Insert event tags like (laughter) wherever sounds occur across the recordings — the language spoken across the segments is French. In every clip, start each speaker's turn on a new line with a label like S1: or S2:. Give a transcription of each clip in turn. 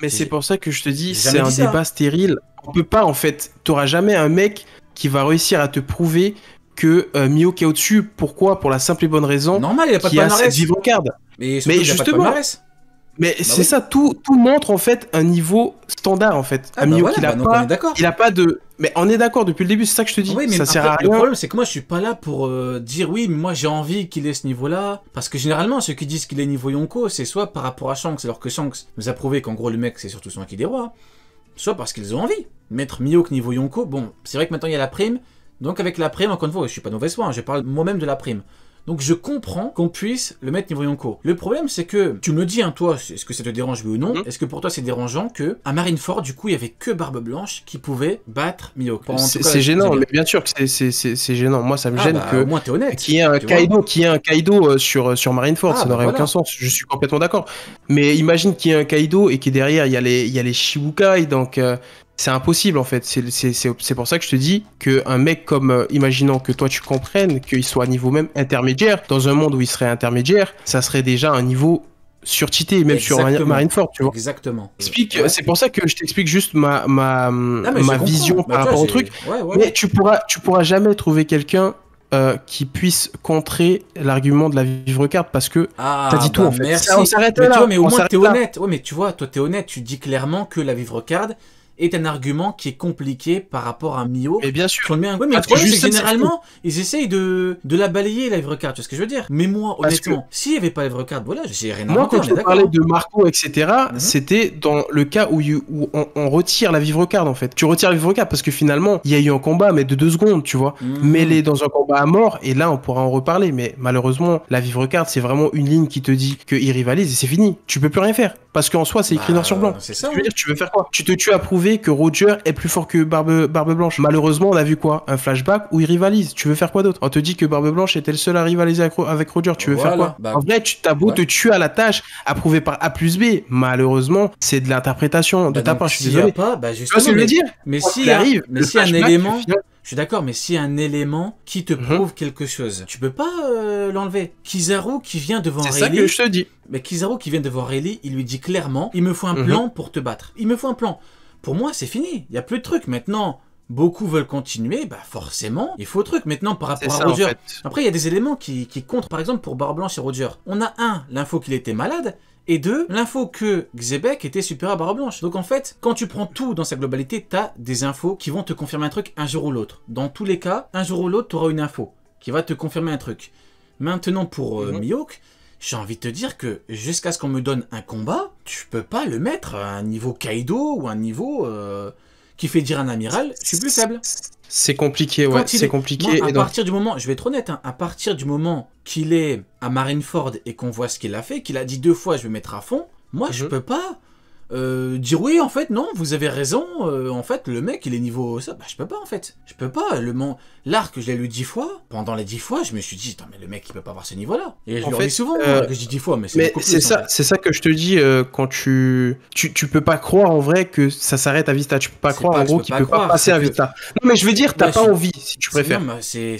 S1: Mais c'est pour ça que je te dis, c'est un débat stérile. On peut pas, en fait. T'auras jamais un mec qui va réussir à te prouver que euh, est au-dessus, pourquoi Pour la simple et bonne raison. Normal, il a pas de a Mais, mais justement. pas mais bah c'est ça, tout, montre en fait un niveau standard en fait. Ah bah voilà, bah il, il pas de. Mais on est d'accord depuis le début, c'est ça que je te dis. Oui, mais ça sert à rien. Le problème,
S2: c'est que moi, je suis pas là pour euh, dire oui, mais moi, j'ai envie qu'il ait ce niveau-là. Parce que généralement, ceux qui disent qu'il est niveau Yonko, c'est soit par rapport à Shanks, alors que Shanks nous a prouvé qu'en gros, le mec, c'est surtout son qui des rois, soit parce qu'ils ont envie. Mettre Miyok niveau Yonko, bon, c'est vrai que maintenant, il y a la prime. Donc, avec la prime, encore une fois, je suis pas mauvais soin, hein, je parle moi-même de la prime. Donc je comprends qu'on puisse le mettre niveau Yonko. Le problème, c'est que tu me dis, hein, toi, est-ce que ça te dérange oui ou non mhm. Est-ce que pour toi c'est dérangeant que à Marineford, du coup, il y avait que Barbe Blanche qui pouvait battre Miyoko C'est gênant, mais
S1: bien sûr que c'est gênant. Moi, ça me ah, gêne bah, que. moi honnête. Qu'il y ait un Kaido, qui un Kaido euh, sur, euh, sur Marineford, ah, ça bah, n'aurait aucun sens. Je suis complètement d'accord. Mais imagine qu'il y ait un Kaido et qu'il derrière, il y a les, il y a les donc. Euh, c'est impossible en fait. C'est pour ça que je te dis qu'un mec comme, euh, imaginons que toi tu comprennes qu'il soit à niveau même intermédiaire, dans un monde où il serait intermédiaire, ça serait déjà un niveau surtité, même sur sur Marineford, tu vois. Exactement. Explique, c'est pour ça que je t'explique juste ma, ma, ah, vision par bah, rapport au truc. mais tu pourras, tu pourras jamais trouver quelqu'un euh, qui puisse contrer l'argument de la vivre carte parce que ah, t'as dit tout bah, on s'arrête mais au moins t'es honnête.
S2: Ouais, mais tu vois, toi t'es honnête. Tu dis clairement que la vivre carte est un argument qui est compliqué par rapport à Mio. Et bien sûr. mais ah, généralement, ils essayent de, de la balayer, carte tu vois ce que je veux dire Mais moi, honnêtement, s'il n'y avait pas carte voilà, j'ai rien à Moi, quand je parlais
S1: de Marco, etc., mhm. c'était dans le cas où, on, retire la vivre card en fait. Tu retires la vivre card parce que finalement, il y a eu un combat, mais de deux secondes, tu vois. Mhm. Mais elle dans un combat à mort, et là, on pourra en reparler. Mais malheureusement, la vivre carte c'est vraiment une ligne qui te dit qu'ils rivalise et c'est fini. Tu peux plus rien faire. Parce qu'en soi, c'est écrit noir sur bah, blanc. C'est veux, hein. dire, tu veux faire quoi Tu te tues à prouver que Roger est plus fort que Barbe, Blanche. Malheureusement, on a vu quoi Un flashback où ils rivalisent. Tu veux faire quoi d'autre On te dit que Barbe Blanche était le seul à rivaliser avec, Roger. Tu veux faire quoi bah, En vrai, tu t'as beau te tuer à la tâche, approuvé par A plus B. Malheureusement, c'est de l'interprétation de bah, ta part. Je suis désolé. Bah, mais, dire mais si, arrive, mais si un élément.
S2: Je suis d'accord, mais si un élément qui te mhm. prouve quelque chose, tu peux pas euh, l'enlever. Kizaru qui vient devant Rayleigh. C'est ça que je te dis. Mais Kizaru qui vient devant Rayleigh, il lui dit clairement il me faut un mhm. plan pour te battre. Il me faut un plan pour moi, c'est fini. Il n'y a plus de trucs. Maintenant, beaucoup veulent continuer, bah forcément, il faut truc. Maintenant, par rapport à Roger, après, il y a des éléments qui, comptent. Par exemple, pour Barre Blanche et Roger, on a un, l'info qu'il était malade, et deux, l'info que Xebec était supérieur à Barre Blanche. Donc en fait, quand tu prends tout dans sa globalité, tu as des infos qui vont te confirmer un truc un jour ou l'autre. Dans tous les cas, un jour ou l'autre, tu auras une info qui va te confirmer un truc. Maintenant, pour euh, mhm j'ai envie de te dire que jusqu'à ce qu'on me donne un combat, tu peux pas le mettre à un niveau Kaido ou un niveau euh, qui fait dire un amiral, je suis plus faible.
S1: C'est compliqué, ouais, c'est compliqué. à partir
S2: du moment, je vais être honnête, hein, à partir du moment qu'il est à Marineford et qu'on voit ce qu'il a fait, qu'il a dit deux fois je vais mettre à fond, moi je mhm. peux pas euh, dire oui en fait non vous avez raison euh, en fait le mec il est niveau ça bah je peux pas en fait je peux pas le mon l'arc je l'ai lu dix fois pendant les dix fois je me suis dit mais le mec il peut pas avoir ce niveau là et je en fait, souvent euh, je dis dix fois mais c'est ça c'est
S1: ça que je te dis quand tu... tu peux pas croire en vrai que ça s'arrête à Vista tu peux pas croire en gros qu'il peut pas passer à Vista non mais je veux dire t'as pas envie si tu préfères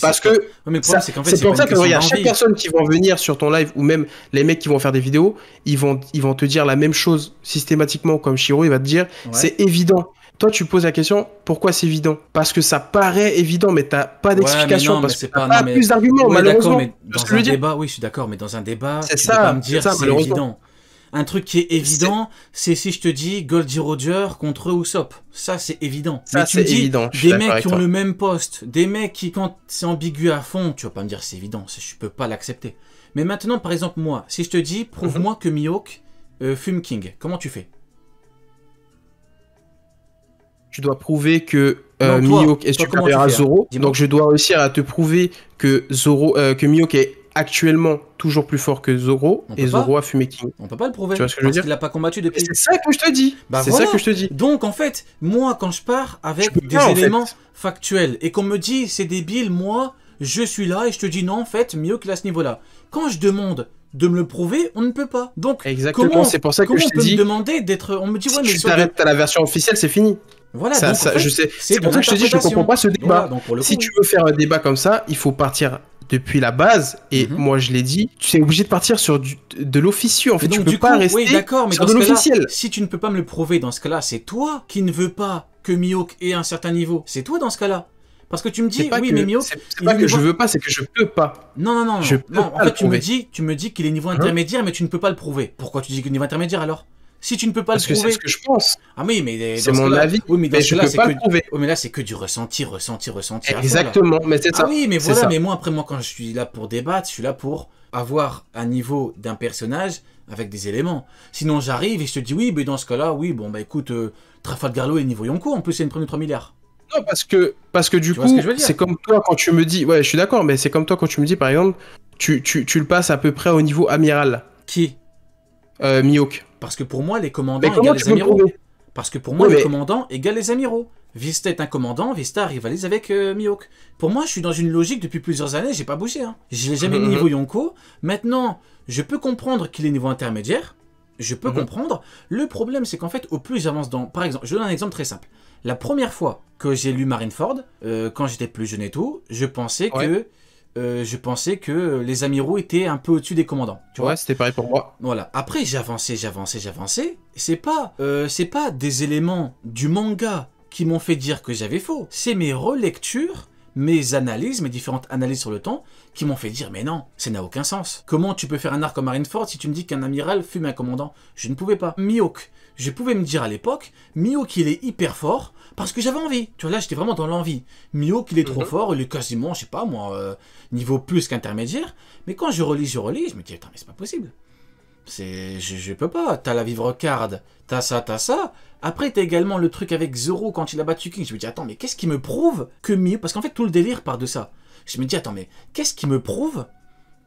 S2: parce que c'est pour ça que chaque personne
S1: qui va venir sur ton live ou même les mecs qui vont faire des vidéos ils vont ils vont te dire la même chose systématiquement comme Shiro, il va te dire c'est évident. Toi, tu poses la question pourquoi c'est évident Parce que ça paraît évident, mais t'as pas d'explication. parce que pas, pas plus d'arguments, malheureusement. dans débat,
S2: oui, je suis d'accord, mais dans un débat, tu ça, me dire c'est évident. Un truc qui est évident, c'est si je te dis Goldie Roger contre Usopp. Ça, c'est évident. Ça, mais évident. des mecs qui ont le même poste, des mecs qui, quand c'est ambigu à fond, tu vas pas me dire c'est évident, je peux pas l'accepter. Mais maintenant, par exemple, moi, si je te dis, prouve-moi mhm. que Mihawk euh, fume King, comment tu fais
S1: tu dois prouver que euh, est supérieur à Zoro. Hein, Donc je dois réussir à te prouver que Zoro, euh, que est actuellement toujours plus fort que Zoro et Zoro a fumé King. On peut pas le prouver. Tu vois ce que je veux
S2: dire pas combattu depuis. C'est ça que je te dis. Bah c'est ça que je te dis. Donc en fait, moi quand je pars avec des éléments factuels et qu'on me dit c'est débile, moi je suis là et je te dis non en fait Miyok est à ce niveau-là. Quand je demande de me le prouver, on ne peut pas. Donc, Exactement, c'est pour ça que je dis. on peut me demander d'être. On me dit, si ouais, mais tu t'arrêtes
S1: à la version officielle, c'est fini. Voilà, donc, je sais. C'est pour ça que je te dis, je comprends pas ce débat. si tu veux faire un débat comme ça, il faut partir depuis la base. Et mhm. moi, je l'ai dit, tu es obligé de partir sur de l'officieux. En fait, tu peux pas rester sur de l'officiel.
S2: Si tu ne peux pas me le prouver dans ce cas-là, c'est toi qui ne veux pas que Miyok ait un certain niveau. C'est toi dans ce cas-là. Parce que tu me dis, oui, mais Miyok. C'est pas que je veux pas,
S1: c'est que je peux pas. Non, non, non. non. en fait, tu me dis,
S2: tu me dis qu'il est niveau hein intermédiaire, mais tu ne peux pas le prouver. Pourquoi tu dis que niveau intermédiaire alors si tu ne peux pas le prouver. que c'est ce que je pense. Ah oui, mais c'est mon avis. mais, je ne peux pas que, le prouver. mais là, c'est que du ressenti, ressenti, ressentir. Exactement, mais c'est ah ça. oui, mais voilà, mais moi, après, moi, quand je suis là pour débattre, je suis là pour avoir un niveau d'un personnage avec des éléments. Sinon, j'arrive et je te dis, oui, mais dans ce cas-là, oui, bon, bah écoute,
S1: Trafalgarlo euh, Trafalgar et niveau Yonko, en plus, c'est une première 3 milliards. Non, parce que, parce que du coup, c'est comme toi quand tu me dis, ouais, je suis d'accord, mais c'est comme toi quand tu me dis, par exemple, tu, tu, tu le passes à peu près au niveau amiral. Qui euh, Parce que pour moi, les commandants égalent les amiraux. Parce que pour moi, les
S2: commandants égalent les amiraux. Vista est un commandant, Vista rivalise avec euh, Miyok. Pour moi, je suis dans une logique depuis plusieurs années, j'ai pas bougé. Hein. Je n'ai jamais mm (laughs) niveau Yonko. Maintenant, je peux comprendre qu'il est niveau intermédiaire. Je peux mhm. comprendre. Le problème, c'est qu'en fait, au plus j'avance dans. Par exemple, je donne un exemple très simple. La première fois que j'ai lu Marineford, euh, quand j'étais plus jeune et tout, je pensais que euh, je pensais que les amiraux étaient un peu au-dessus des commandants. Tu ouais,
S1: c'était pareil pour moi.
S2: Voilà. Après, j'avançais, j'avançais, j'avançais. C'est pas, euh, c'est pas des éléments du manga qui m'ont fait dire que j'avais faux. C'est mes relectures mes analyses, mes différentes analyses sur le temps, qui m'ont fait dire mais non, ça n'a aucun sens. Comment tu peux faire un arc comme Marineford si tu me dis qu'un amiral fume un commandant Je ne pouvais pas. Mihawk, je pouvais me dire à l'époque, Mihawk il est hyper fort parce que j'avais envie. Tu vois là j'étais vraiment dans l'envie. Mihawk il est trop mhm. fort, il est quasiment, je sais pas moi, euh, niveau plus qu'intermédiaire. Mais quand je relis, je relis, je me dis attends, mais c'est pas possible. C'est, je, peux pas. T'as la vivre card, t'as ça, t'as ça. Après, t'as également le truc avec Zoro quand il a battu King. Je me dis, attends, mais qu'est-ce qui me prouve que Mio. Parce qu'en fait, tout le délire part de ça. Je me dis, attends, mais qu'est-ce qui me prouve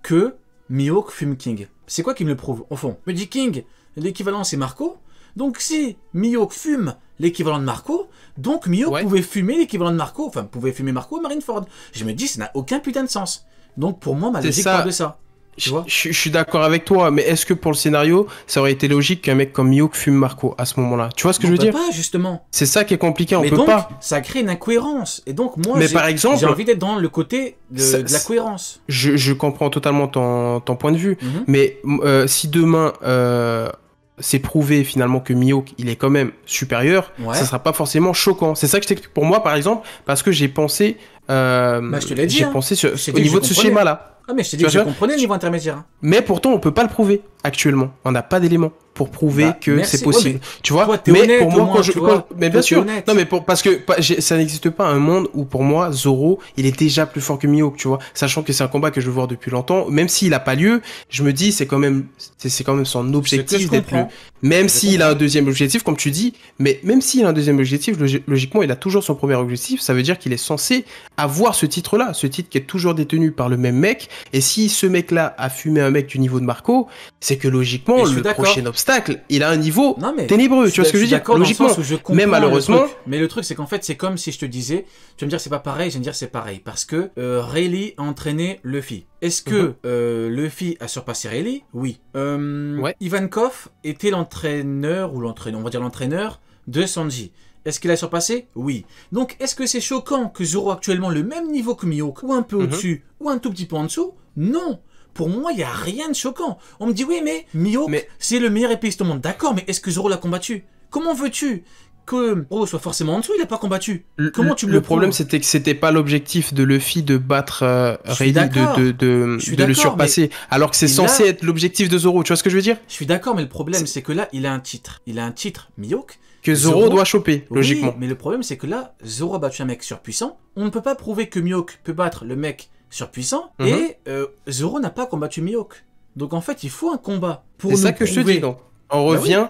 S2: que Mihawk fume King C'est quoi qui me le prouve, au fond Je me dit King, l'équivalent c'est Marco. Donc si Mihawk fume l'équivalent de Marco, donc Mihawk pouvait fumer l'équivalent de Marco, enfin pouvait fumer Marco marine Marineford. Je me dis, ça n'a aucun putain de sens. Donc pour moi, ma logique part de ça
S1: je, suis d'accord avec toi, mais est-ce que pour le scénario, ça aurait été logique qu'un mec comme Miyok fume Marco à ce moment-là Tu vois ce que je veux dire pas, justement. C'est ça qui est compliqué, mais on peut donc, pas.
S2: Ça crée une incohérence. Et donc, moi, j'ai envie d'être dans le côté de, la cohérence.
S1: Je, comprends totalement ton, point de vue, mhm. mais euh, si demain. Euh, c'est prouvé finalement que Miyok il est quand même supérieur, ouais. ça sera pas forcément choquant. C'est ça que je t'explique pour moi par exemple, parce que j'ai pensé, j'ai pensé au niveau de ce schéma là. Non ah, mais je t'ai dit que je comprenais
S2: le niveau intermédiaire.
S1: Mais pourtant, on peut pas le prouver actuellement. On n'a pas d'éléments pour prouver bah, que c'est possible. tu vois, mais pour moi, quand je, mais bien sûr, non, mais pour, parce que ça n'existe pas un monde où pour moi Zoro, il est déjà plus fort que Mihawk, tu vois, sachant que c'est un combat que je veux voir depuis longtemps. Même s'il n'a pas lieu, je me dis c'est quand même, c'est quand même son objectif plus. Même s'il a un deuxième objectif, comme tu dis, mais même s'il a un deuxième objectif, logiquement, il a toujours son premier objectif. Ça veut dire qu'il est censé avoir ce titre-là, ce titre qui est toujours détenu par le même mec. Et si ce mec-là a fumé un mec du niveau de Marco, c'est que logiquement, le prochain obstacle il a un niveau ténébreux, tu vois ce que je veux dire Logiquement, je mais malheureusement.
S2: mais le truc, c'est qu'en fait, c'est comme si je te disais, tu vas me dire c'est pas pareil, je vais me dire c'est pareil, parce que euh, Rayleigh a entraîné Luffy. Est-ce que mhm. euh, Luffy a surpassé Rayleigh Oui.
S1: Euh,
S2: ouais. Ivankov était l'entraîneur ou l'entraîneur, on va dire l'entraîneur de Sanji. Est-ce qu'il a surpassé Oui. Donc, est-ce que c'est choquant que Zoro actuellement le même niveau que Mihawk, ou un peu mhm. au-dessus, ou un tout petit peu en dessous Non. Pour moi, il n'y a rien de choquant. On me dit, oui, mais Mihawk, mais... c'est le meilleur épéiste au monde. D'accord, mais est-ce que Zoro l'a combattu Comment veux-tu que Zoro soit forcément en dessous Il n'a pas combattu.
S1: Comment tu me le, le problème, c'était que ce c'était pas l'objectif de Luffy de battre euh, de, le surpasser. Alors que c'est censé être
S2: l'objectif de Zoro. Tu
S1: vois ce que je veux dire Je suis d'accord, mais le
S2: problème, c'est que là, il a un titre. Il a
S1: un titre, Mihawk que Zoro, doit choper, logiquement.
S2: mais le problème, c'est que là, Zoro a battu un mec surpuissant. On ne peut pas prouver que Mihawk peut battre le mec surpuissant, mhm. et euh, Zoro n'a pas combattu Mihawk. Donc en fait, il faut un combat pour. C'est ça que je te dis, On bah
S1: revient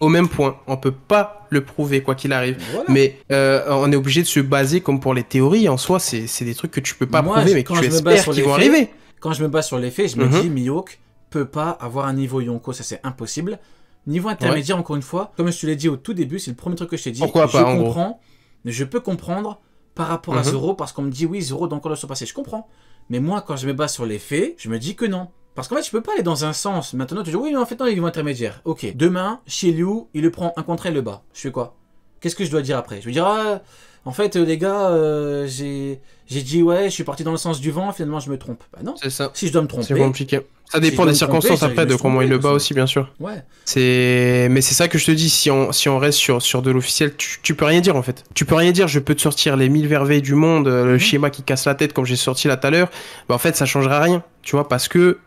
S1: au même point. On peut pas le prouver quoi qu'il arrive. Mais euh, on est obligé de se baser comme pour les théories. En soi, c'est des trucs que tu peux pas prouver, mais que tu espères qu'ils vont arriver.
S2: Quand je me base sur les faits, je me mhm. dis Mihawk peut pas avoir un niveau Yonko, ça c'est impossible. Niveau intermédiaire, encore une fois, comme je te l'ai dit au tout début, c'est le premier truc que je t'ai dit. Pourquoi je pas, comprends, Je peux comprendre par rapport à mhm. zéro parce qu'on me dit oui, 0 dans encore le passé. Je comprends. Mais moi, quand je me base sur les faits, je me dis que non. Parce qu'en fait, tu peux pas aller dans un sens. Maintenant, tu dis oui, mais en fait, non, il est intermédiaire. Ok. Demain, chez Liu, il le prend un contrat et le bas Je fais quoi Qu'est-ce que je dois dire après Je vais dire, ah, en fait, euh, les gars, euh, j'ai dit ouais, je suis parti dans le sens du vent, finalement je me trompe. Bah non. C'est ça. Si je dois me tromper. C'est compliqué. Ça dépend des circonstances après de comment il le bat aussi, hein. bien sûr. Ouais.
S1: mais c'est ça que je te dis. Si on si on reste sur sur de l'officiel, tu, peux rien dire en fait. Tu peux rien dire. Je peux te sortir les mille verveilles du monde, euh, le mhm. schéma qui casse la tête comme j'ai sorti là tout à l'heure. Bah en fait, ça changera rien. Tu vois parce que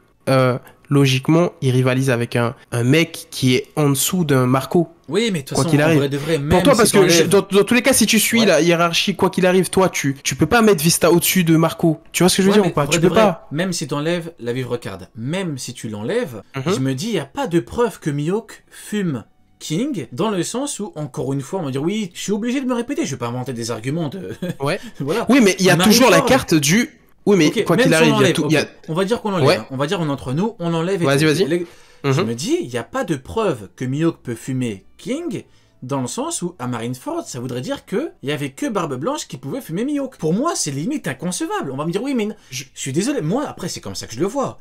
S1: logiquement, il rivalise avec un, un mec qui est en dessous d'un Marco.
S2: Oui, mais de qu'il arrive. même pour toi, parce que dans,
S1: tous les cas, si tu suis la hiérarchie, quoi qu'il arrive, toi, tu, tu peux pas mettre Vista au-dessus de Marco. Tu vois ce que je veux dire ou pas Tu pas.
S2: Même si tu enlèves la vivre card, même si tu l'enlèves, mhm. je me dis, il n'y a pas de preuve que Miyok fume King, dans le sens où, encore une fois, on va dire oui, je suis obligé de me répéter, je vais pas inventer des arguments de. Ouais. (laughs) voilà. Oui, mais il y a toujours la carte du
S1: oui, mais quoi qu'il arrive, il y a tout. On va dire qu'on enlève. Hein.
S2: On va dire on entre nous, on enlève. Vas-y, vas-y. Mhm. Je me dis, il n'y a pas de preuve que Mihawk peut fumer King dans le sens où à Marineford, ça voudrait dire que il y avait que Barbe Blanche qui pouvait fumer Mihawk. Pour moi, c'est limite inconcevable. On va me dire oui, mais je suis désolé. Moi, après, c'est comme ça que je le vois.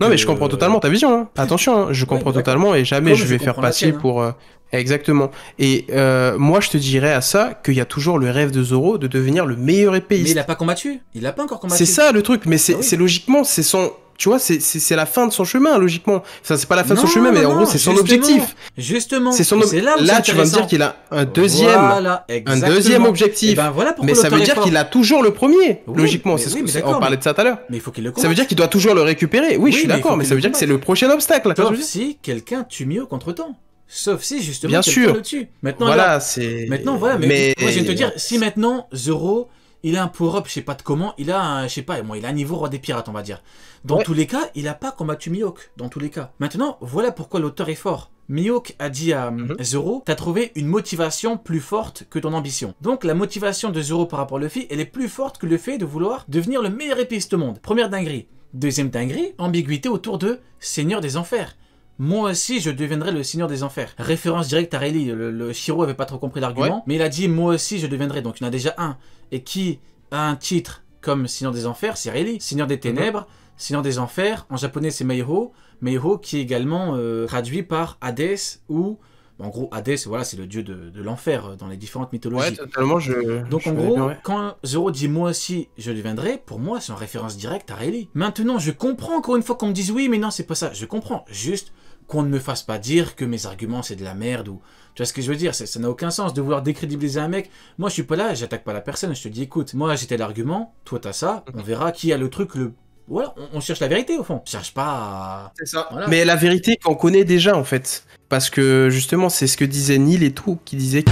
S2: Non, mais je comprends totalement ta
S1: vision. Hein. Attention, hein, je comprends totalement et jamais je vais faire passer pour. Hein. Euh, exactement. Et euh, moi, je te dirais à ça qu'il y a toujours le rêve de Zoro de devenir le meilleur épéiste. Mais il a pas combattu. Il a pas encore combattu. C'est ça le truc. Mais c'est ah logiquement, c'est son tu vois, c'est la fin de son chemin, logiquement. Ça, c'est pas la fin de son chemin, mais en gros, c'est son objectif.
S2: Justement, c'est son là, là tu vas me dire qu'il a un deuxième, un deuxième objectif. Eh ben, voilà mais ça veut dire qu'il a
S1: toujours le premier, logiquement. C'est oui, ce on parlait de ça tout à l'heure. Mais il faut qu'il le Ça veut dire qu'il doit toujours le récupérer. Oui, je suis d'accord, mais ça veut dire que c'est le prochain obstacle. Sauf
S2: si quelqu'un tue mieux contre-temps. Sauf si justement Bien sûr. le tue. Maintenant, voilà, c'est. Maintenant, voilà. Mais, je te dire, si maintenant Zoro il a un pour up je sais pas de comment, il a un, je sais pas, il a niveau roi des pirates, on va dire. Dans tous les cas, il a pas combattu Mihawk, dans tous les cas. Maintenant, voilà pourquoi l'auteur est fort. Mihawk a dit à Zoro, euh, tu mhm. Zoro, t'as trouvé une motivation plus forte que ton ambition. Donc la motivation de Zoro par rapport à Luffy, elle est plus forte que le fait de vouloir devenir le meilleur épiste au monde. Première dinguerie. Deuxième dinguerie, ambiguïté autour de Seigneur des Enfers moi aussi je deviendrai le seigneur des enfers. Référence directe à Rayleigh, le, Shiro avait pas trop compris l'argument, mais il a dit moi aussi je deviendrai, donc il y en a déjà un. Et qui a un titre comme seigneur des enfers, c'est Rayleigh. Seigneur des mhm. ténèbres, seigneur des enfers, en japonais c'est Meiho, Meiho qui est également euh, traduit par Hades ou... En gros, Hades, voilà, c'est le dieu de, l'enfer euh, dans les différentes mythologies. Ouais, totalement, Donc, en gros, quand Zoro dit moi aussi, je deviendrai, pour moi, c'est en référence directe à Rayleigh. Maintenant, je comprends encore une fois qu'on me dise oui, mais non, c'est pas ça. Je comprends. Juste, qu'on ne me fasse pas dire que mes arguments c'est de la merde ou tu vois ce que je veux dire ça n'a aucun sens de vouloir décrédibiliser un mec moi je suis pas là j'attaque pas la personne je te dis écoute moi j'étais l'argument toi t'as ça mhm. on verra qui a le truc le voilà on, cherche la vérité au fond cherche pas c'est
S1: ça mais la vérité qu'on connaît déjà en fait parce que justement c'est ce que disait Neil et tout qui disait